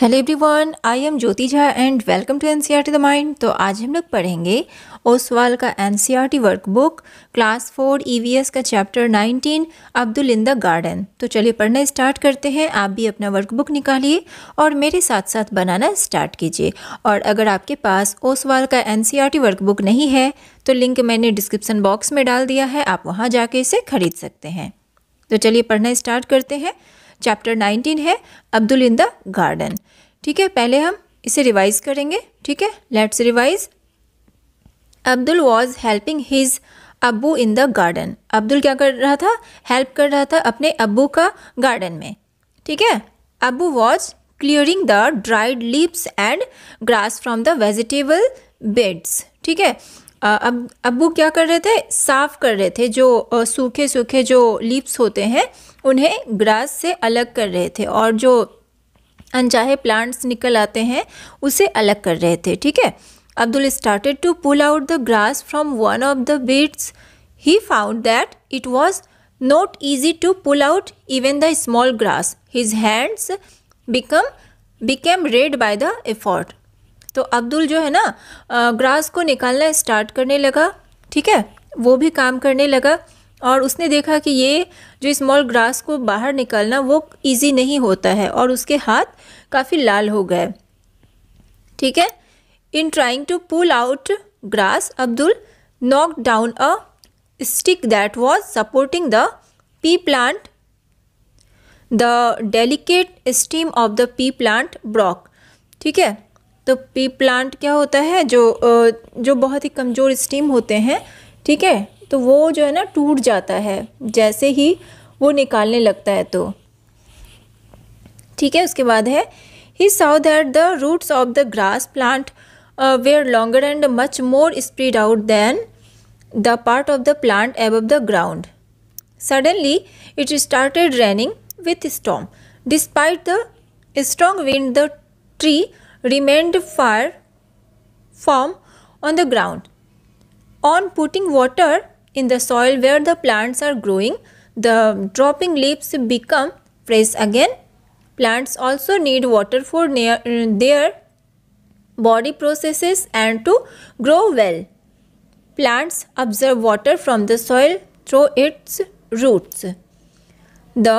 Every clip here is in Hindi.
Hello everyone I am Jyoti Jha and welcome to NCERT the mind तो आज हम लोग पढ़ेंगे ओसवाल का NCERT workbook class four EVS का chapter nineteen Abdul in the garden तो चलिए पढ़ना स्टार्ट करते हैं आप भी अपना वर्कबुक निकालिए और मेरे साथ साथ बनाना स्टार्ट कीजिए और अगर आपके पास ओसवाल का एन वर्कबुक e नहीं है तो लिंक मैंने डिस्क्रिप्सन बॉक्स में डाल दिया है आप वहाँ जाके इसे खरीद सकते हैं तो चलिए पढ़ना स्टार्ट करते हैं चैप्टर नाइनटीन है अब्दुल इन द गार्डन ठीक है पहले हम इसे रिवाइज करेंगे ठीक है let's revise Abdul was helping his Abu in the garden Abdul क्या कर रहा था हेल्प कर रहा था अपने अबू का गार्डन में ठीक है Abu was clearing the dried leaves and grass from the vegetable beds ठीक है अब अबू क्या कर रहे थे साफ़ कर रहे थे जो सूखे सूखे जो लीव्स होते हैं उन्हें ग्रास से अलग कर रहे थे और जो अनचाहे प्लांट्स निकल आते हैं उसे अलग कर रहे थे ठीक है Abdul started to pull out the grass from one of the beds he found that it was not easy to pull out even the small grass his hands become became red by the effort तो अब्दुल जो है ना ग्रास को निकालना स्टार्ट करने लगा ठीक है वो भी काम करने लगा और उसने देखा कि ये जो स्मॉल ग्रास को बाहर निकालना वो इजी नहीं होता है और उसके हाथ काफ़ी लाल हो गए ठीक है in trying to pull out grass Abdul knock down a stick that was supporting the pea plant the delicate stem of the pea plant broke ठीक है तो पी प्लांट क्या होता है जो जो बहुत ही कमज़ोर स्टीम होते हैं ठीक है तो वो जो है ना टूट जाता है जैसे ही वो निकालने लगता है तो ठीक है उसके बाद है he saw that the roots of the grass plant were longer and much more spread out than the part of the plant above the ground suddenly it started raining with storm despite the strong wind the tree remained fire form on the ground on putting water in the soil where the plants are growing, the dropping leaves become fresh again. Plants also need water for near, uh, their body processes and to grow well. Plants absorb water from the soil through its roots. The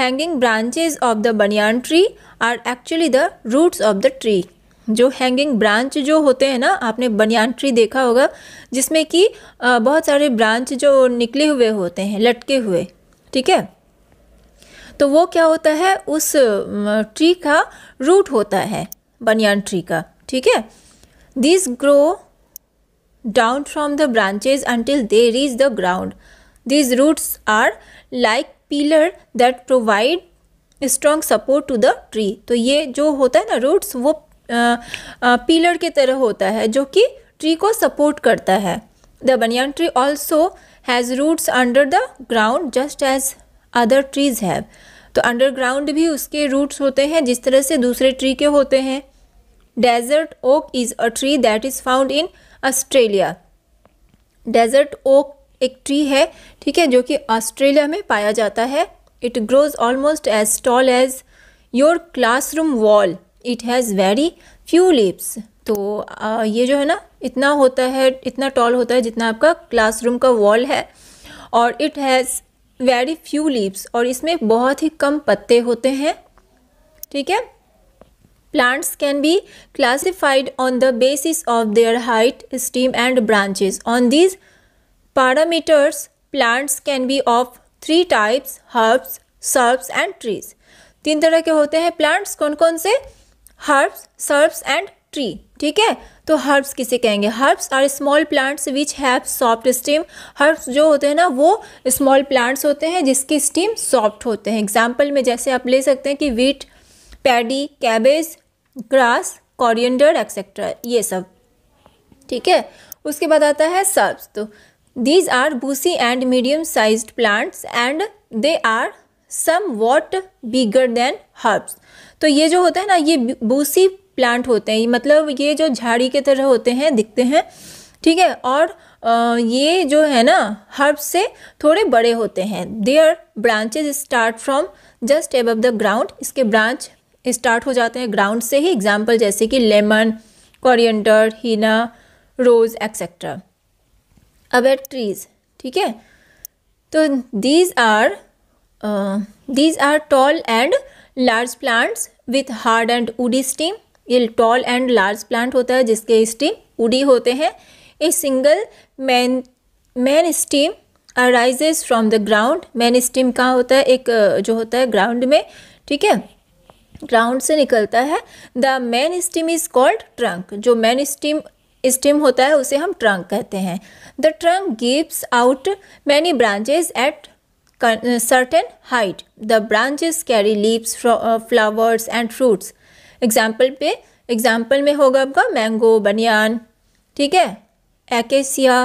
hanging branches of the banyan tree are actually the roots of the tree. जो हैंगिंग ब्रांच जो होते हैं ना आपने बनियान ट्री देखा होगा जिसमें कि बहुत सारे ब्रांच जो निकले हुए होते हैं लटके हुए ठीक है तो वो क्या होता है उस ट्री का रूट होता है बनियान ट्री का ठीक है this grow down from the branches until they reach the ground these roots are like pillar that provide strong support to the tree तो ये जो होता है ना रूट्स वो पीलर की तरह होता है जो कि ट्री को सपोर्ट करता है the banyan tree also has roots under the ground just as other trees have तो अंडरग्राउंड भी उसके रूट्स होते हैं जिस तरह से दूसरे ट्री के होते हैं desert oak is a tree that is found in Australia desert oak एक ट्री है ठीक है जो कि ऑस्ट्रेलिया में पाया जाता है it grows almost as tall as your classroom wall it has very few leaves तो ये जो है ना इतना होता है इतना टॉल होता है जितना आपका क्लासरूम का वॉल है और it has very few leaves और इसमें बहुत ही कम पत्ते होते हैं ठीक है plants can be classified on the basis of their height stem and branches on these parameters plants can be of three types herbs shrubs and trees तीन तरह के होते हैं प्लांट्स कौन कौन से हर्ब्स सर्ब्स एंड ट्री ठीक है तो हर्ब्स किसे कहेंगे herbs are small plants which have soft stem herbs जो होते हैं ना वो स्मॉल प्लांट्स होते हैं जिसकी स्टीम सॉफ्ट होते हैं एग्जाम्पल में जैसे आप ले सकते हैं कि wheat paddy cabbage grass coriander etcetera ये सब ठीक है उसके बाद आता है सर्ब्स तो these are bushy and medium size plants and they are somewhat bigger than herbs तो ये जो होता है ना ये बूसी प्लांट होते हैं मतलब ये जो झाड़ी के तरह होते हैं दिखते हैं ठीक है और ये जो है ना हर्ब्स से थोड़े बड़े होते हैं their branches start from just above the ground इसके ब्रांच स्टार्ट हो जाते हैं ग्राउंड से ही एग्जाम्पल जैसे कि lemon coriander henna rose etcetera अब ट्रीज़ ठीक है तो these are these are tall and large plants with hard and woody stem ये टॉल एंड लार्ज प्लांट होता है जिसके स्टीम उडी होते हैं a single main main stem arises from the ground main steam कहाँ होता है एक uh, जो होता है ग्राउंड में ठीक है ग्राउंड से निकलता है the main stem is called trunk जो मैन स्टीम स्टीम होता है उसे हम ट्रंक कहते हैं the trunk gives out many branches at certain height. The branches carry leaves, flowers and fruits. Example पे एग्जाम्पल में होगा आपका मैंगो बनियान ठीक है एकेसिया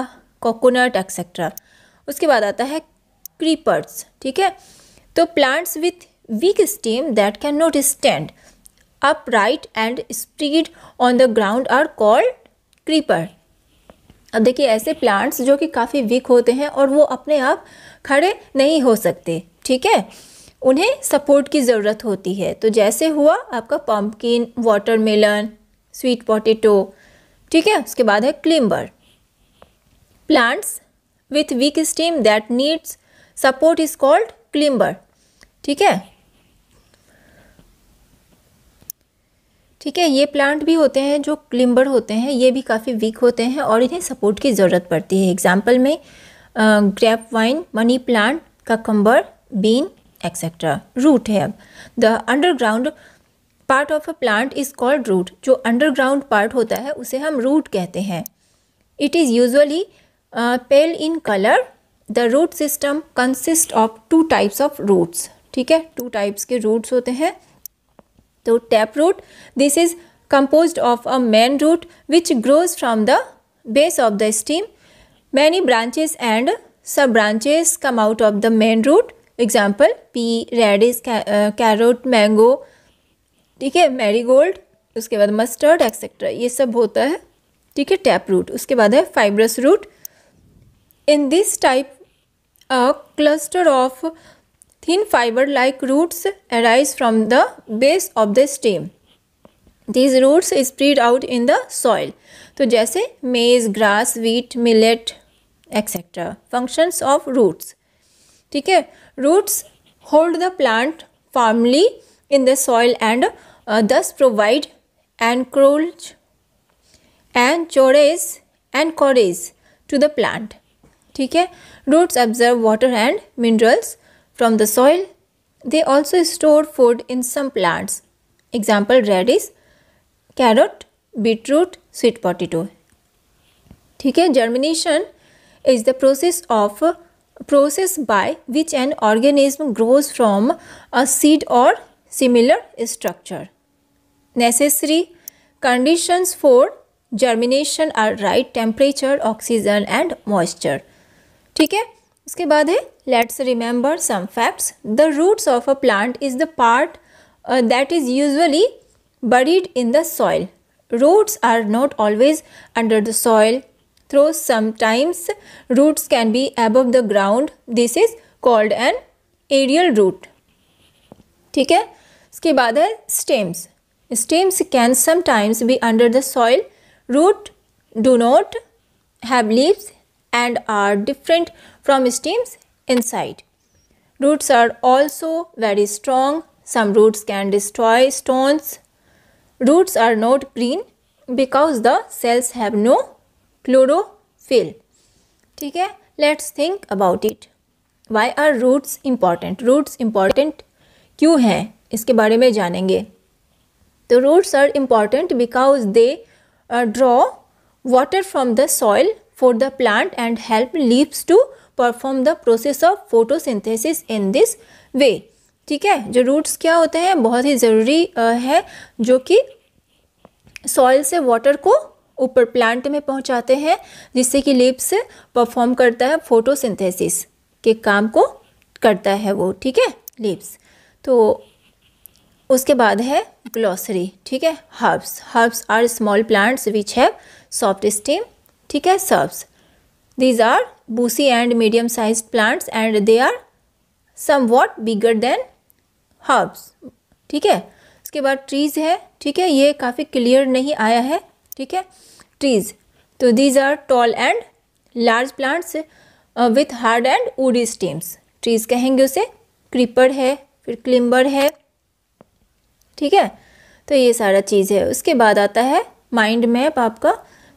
कोकोनट एक्सेट्रा उसके बाद आता है क्रीपर्स ठीक है तो plants with weak stem that can not stand upright and spread on the ground are called creeper अब देखिए ऐसे प्लांट्स जो कि काफ़ी वीक होते हैं और वो अपने आप खड़े नहीं हो सकते ठीक है उन्हें सपोर्ट की ज़रूरत होती है तो जैसे हुआ आपका पम्पकिन वाटरमेलन स्वीट पोटेटो ठीक है उसके बाद है climber plants with weak stem that needs support is called climber ठीक है ठीक है ये प्लांट भी होते हैं जो क्लिम्बर होते हैं ये भी काफ़ी वीक होते हैं और इन्हें सपोर्ट की ज़रूरत पड़ती है एग्जाम्पल में grape vine money plant cucumber bean etcetera root है अब the underground part of a plant is called root जो अंडरग्राउंड पार्ट होता है उसे हम रूट कहते हैं it is usually pale in colour the root system consist of two types of roots ठीक है टू टाइप्स के रूट्स होते हैं तो tap root this is compose of a main root which grows from the base of the stem many branches and sub branches come out of the main root example pea radish carrot mango ठीक है मैरी गोल्ड उसके बाद मस्टर्ड एक्सेट्रा ये सब होता है ठीक है टैप रूट उसके बाद है fibrous root in this type a cluster of Thin fiber like roots arise from the base of the stem. These roots spread out in the soil. So, जैसे maize, grass, wheat, millet, etc. Functions of roots. ठीक Roots hold the plant firmly in the soil and uh, thus provide anchorage and chores and courage to the plant. ठीक है Roots absorb water and minerals from the soil. They also store food in some plants. Example radish, carrot, beetroot, sweet potato. ठीक है germination is the process of process by which an organism grows from a seed or similar structure. Necessary conditions for germination are right temperature, oxygen and moisture. ठीक है उसके बाद है let's remember some facts the roots of a plant is the part that is usually buried in the soil roots are not always under the soil through sometimes roots can be above the ground this is called an aerial root ठीक है उसके बाद है stems stems can sometimes be under the soil root do not have leaves and are different from stems inside. Roots are also very strong. Some roots can destroy stones. Roots are not green because the cells have no chlorophyll. Okay, let's think about it. Why are roots important? Roots important? क्यों हैं इसके बारे में जानेंगे तो roots are important because they draw water from the soil for the plant and help leaves to perform the process of photosynthesis in this way ठीक है जो रूट्स क्या होते हैं बहुत ही ज़रूरी है जो कि सॉइल से वाटर को ऊपर प्लांट में पहुंचाते हैं जिससे कि लिप्स परफॉर्म करता है फोटोसिंथेसिस के काम को करता है वो ठीक है लिप्स तो उसके बाद है ग्लॉसरी ठीक है herbs herbs are small plants which have soft stem ठीक है shrubs These are bushy and medium sized plants and they are somewhat bigger than herbs. ठीक है उसके बाद ट्रीज़ है ठीक है ये काफ़ी क्लियर नहीं आया है ठीक है ट्रीज़ तो these are tall and large plants with hard and woody stems trees कहेंगे उसे क्रीपर है फिर क्लिम्बर है ठीक है तो ये सारा चीज़ है उसके बाद आता है माइंड मैप आपका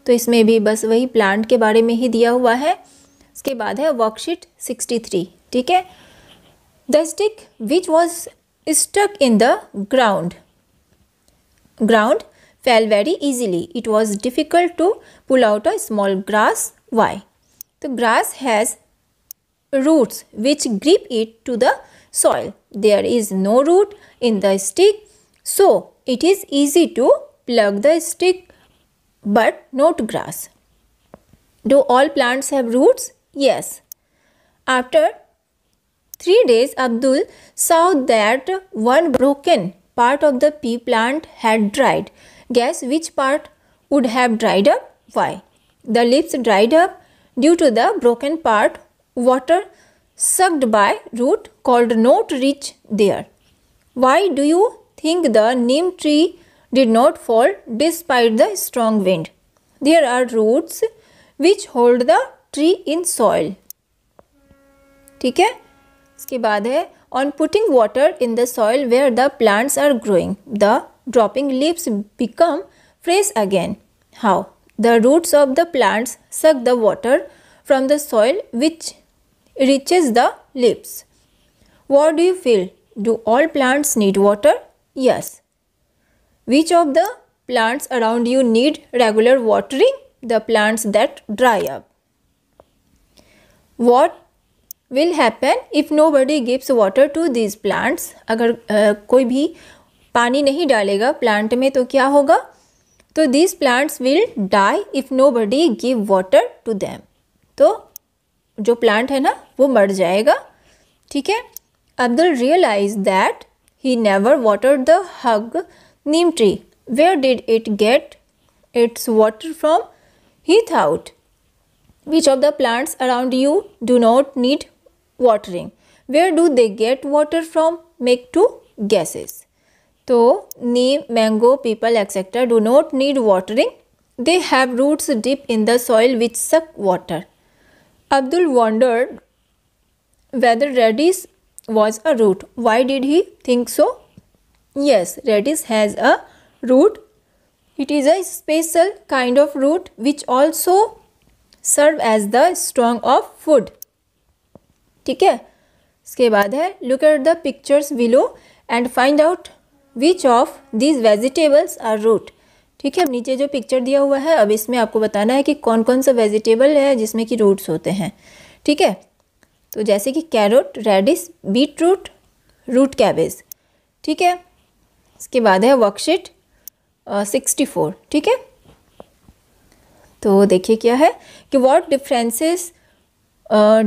तो इसमें भी बस वही प्लांट के बारे में ही दिया हुआ है उसके बाद है वर्कशीट सिक्सटी थ्री ठीक है the stick which was stuck in the ground ground fell very easily it was difficult to pull out a small grass why the grass has roots which grip it to the soil there is no root in the stick so it is easy to plug the stick but not grass. Do all plants have roots? Yes. After three days, Abdul saw that one broken part of the pea plant had dried. Guess which part would have dried up? Why? The leaves dried up due to the broken part, water sucked by root called not reach there. Why do you think the neem tree did not fall despite the strong wind. There are roots which hold the tree in soil. ठीक है इसके बाद है on putting water in the soil where the plants are growing, the dropping leaves become fresh again. How? The roots of the plants suck the water from the soil which reaches the leaves. What do you feel? Do all plants need water? Yes. Which of the plants around you need regular watering? The plants that dry up. What will happen if nobody gives water to these plants? अगर uh, कोई भी पानी नहीं डालेगा प्लांट में तो क्या होगा तो these plants will die if nobody give water to them तो जो प्लांट है ना वो मर जाएगा ठीक है Abdul realise that he never water the huge neem tree. Where did it get its water from? He thought. Which of the plants around you do not need watering? Where do they get water from? Make two guesses. So, neem, mango, people, etc. do not need watering. They have roots deep in the soil which suck water. Abdul wondered whether radish was a root. Why did he think so? Yes, radish has a root. It is a special kind of root which also serve as the strong of food. ठीक है इसके बाद है look at the pictures below and find out which of these vegetables are root ठीक है नीचे जो पिक्चर दिया हुआ है अब इसमें आपको बताना है कि कौन कौन सा वेजिटेबल है जिसमें कि रूट्स होते हैं ठीक है तो जैसे कि carrot radish beet root root cabbage ठीक है इसके बाद है वर्कशीट सिक्सटी फोर ठीक है तो देखिए क्या है कि what differences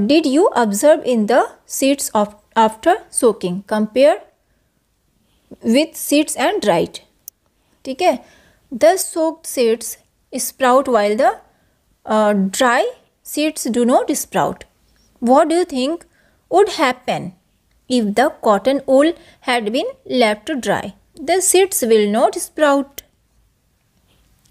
did you observe in the seeds of after soaking compare with seeds and dried ठीक है the soaked seeds sprout while the dry seeds do not sprout what do think would happen if the cotton wool had been left to dry the seeds will not sprout.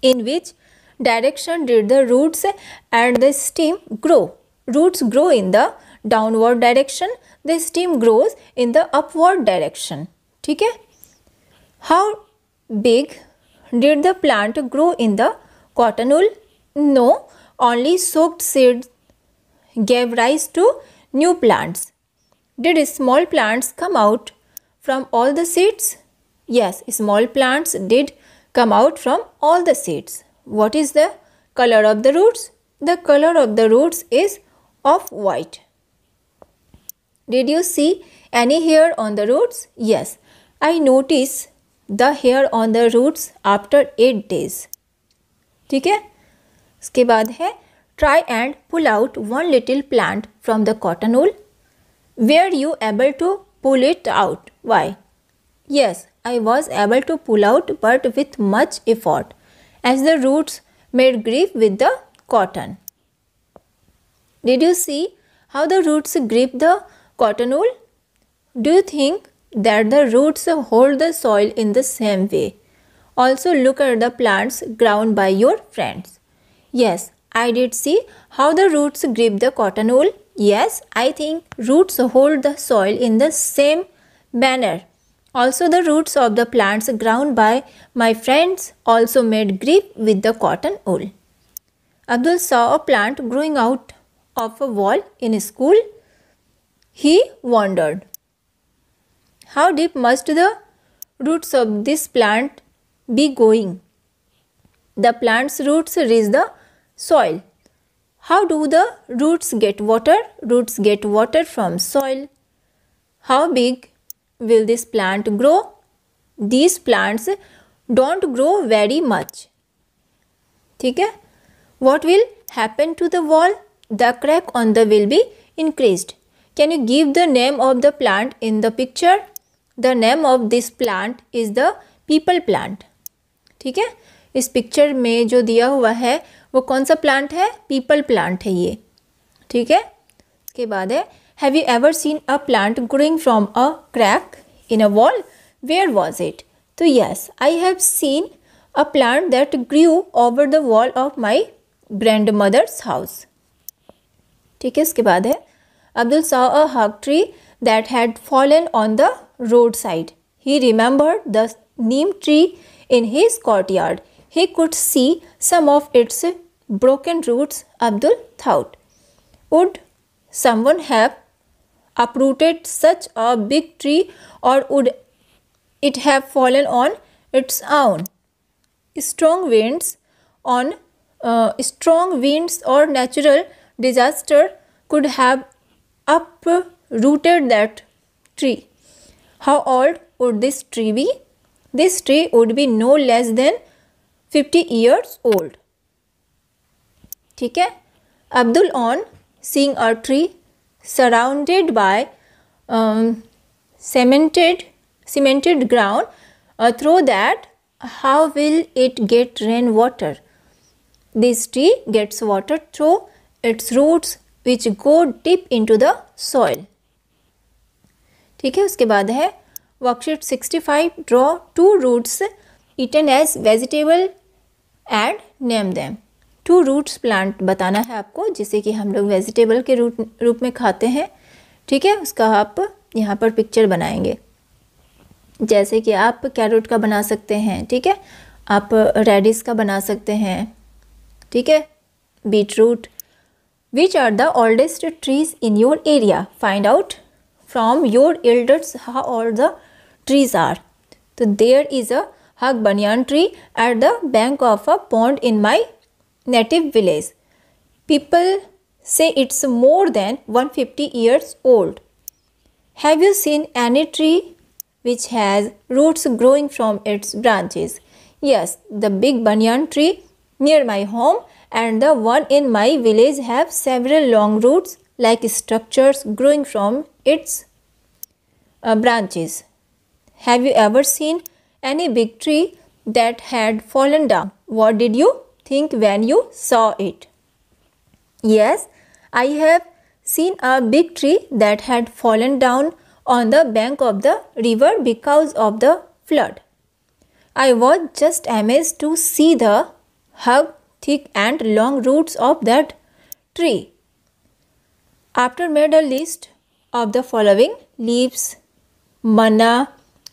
In which direction did the roots and the stem grow? Roots grow in the downward direction, the stem grows in the upward direction. ठीक है how big did the plant grow in the cotton wool no only soaked seeds gave rise to new plants. Did small plants come out from all the seeds? Yes, small plants did come out from all the seeds. What is the color of the roots? The color of the roots is of white. Did you see any hair on the roots? Yes, I notice the hair on the roots after 8 days. ठीक है इसके बाद है try and pull out one little plant from the cotton wool. Were you able to pull it out? Why? Yes, I was able to pull out but with much effort as the roots made grip with the cotton. Did you see how the roots grip the cotton wool? Do you think that the roots hold the soil in the same way? Also look at the plants grown by your friends. Yes, I did see how the roots grip the cotton wool. Yes, I think roots hold the soil in the same manner also the roots of the plants ground by my friends also made grip with the cotton wool. Abdul saw a plant growing out of a wall in a school. He wondered, how deep must the roots of this plant be going? The plant's roots reach the soil. How do the roots get water? Roots get water from soil. How big will this plant grow? These plants don't grow very much. ठीक है What will happen to the wall? The crack on the will be increased. Can you give the name of the plant in the picture? The name of this plant is the peepal plant ठीक है इस पिक्चर में जो दिया हुआ है वो कौन सा प्लांट है पीपल प्लांट है ये ठीक है इसके बाद है Have you ever seen a plant growing from a crack in a wall? Where was it? So, yes, I have seen a plant that grew over the wall of my grandmother's house. ठीक है इसके बाद है Abdul saw a hug tree that had fallen on the roadside. He remembered the neem tree in his courtyard. He could see some of its broken roots. Abdul thought, Would someone have uprooted such a big tree or would it have fallen on its own? Strong winds on uh, strong winds or natural disaster could have uprooted that tree. How old would this tree be? This tree would be no less than 50 years old. ठीक है Abdul on seeing a tree surrounded by um, cemented cemented ground uh, through that how will it get rain water this tree gets water through its roots which go deep into the soil ठीक है उसके बाद है worksheet 65 five draw two roots eaten as vegetable and name them two roots plant बताना है आपको जिसे कि हम लोग वेजिटेबल के रूट रूप में खाते हैं ठीक है उसका आप यहाँ पर पिक्चर बनाएंगे जैसे कि आप कैरोट का बना सकते हैं ठीक है आप रेडिस का बना सकते हैं ठीक है beet root which are the oldest trees in your area find out from your elders how old the trees are तो there is a huge banyan tree at the bank of a pond in my native village. People say it's more than 150 years old. Have you seen any tree which has roots growing from its branches? Yes, the big banyan tree near my home and the one in my village have several long roots like structures growing from its uh, branches. Have you ever seen any big tree that had fallen down? What did you think when you saw it? Yes, I have seen a big tree that had fallen down on the bank of the river because of the flood. I was just amazed to see the how thick and long roots of that tree. After made a list of the following leaves, manna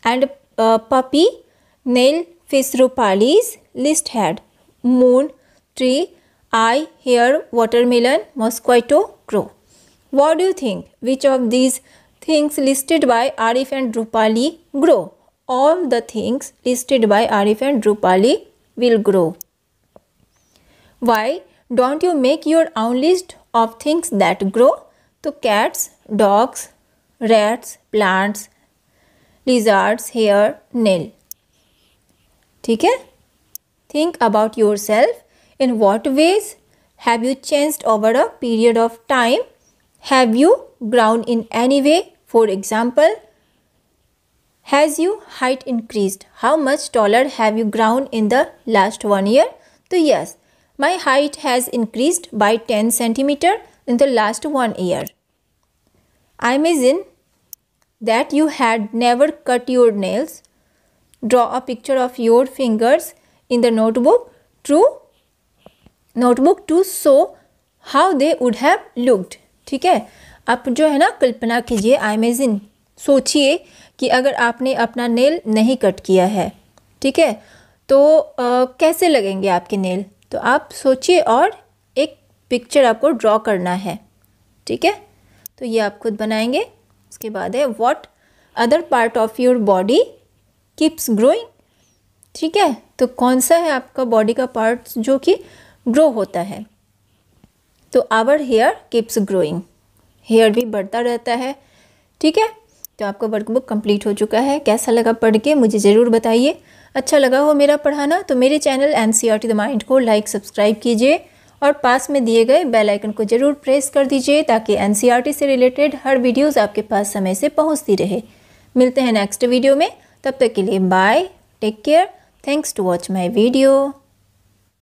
and uh, puppy, nail fish rupalis list had moon, tree, I hair, watermelon, mosquito crow. What do you think? Which of these things listed by Arif and Drupali grow? All the things listed by Arif and Drupali will grow. Why don't you make your own list of things that grow? So cats, dogs, rats, plants, lizards, hair, nail. ठीक है Think about yourself. In what ways have you changed over a period of time? Have you grown in any way? For example, has your height increased? How much taller have you grown in the last one year? So yes, my height has increased by 10 centimeter in the last one year. I imagine that you had never cut your nails. Draw a picture of your fingers in the notebook to notebook to show how they would have looked ठीक है आप जो है ना कल्पना कीजिए आई मेजिन सोचिए कि अगर आपने अपना नेल नहीं कट किया है ठीक है तो आ, कैसे लगेंगे आपके नेल तो आप सोचिए और एक पिक्चर आपको ड्रॉ करना है ठीक है तो ये आप खुद बनाएंगे उसके बाद है what other part of your body keeps growing ठीक है तो कौन सा है आपका बॉडी का पार्ट जो कि ग्रो होता है तो our hair keeps growing hair भी बढ़ता रहता है ठीक है तो आपका वर्कबुक कंप्लीट हो चुका है कैसा लगा पढ़ के मुझे ज़रूर बताइए अच्छा लगा हो मेरा पढ़ाना तो मेरे channel N C R T the mind को लाइक सब्सक्राइब कीजिए और पास में दिए गए बेल आइकन को ज़रूर प्रेस कर दीजिए ताकि एन सी आर टी से रिलेटेड हर वीडियोस आपके पास समय से पहुंचती रहे मिलते हैं नेक्स्ट वीडियो में तब तक के लिए bye take care Thanks to watch my video.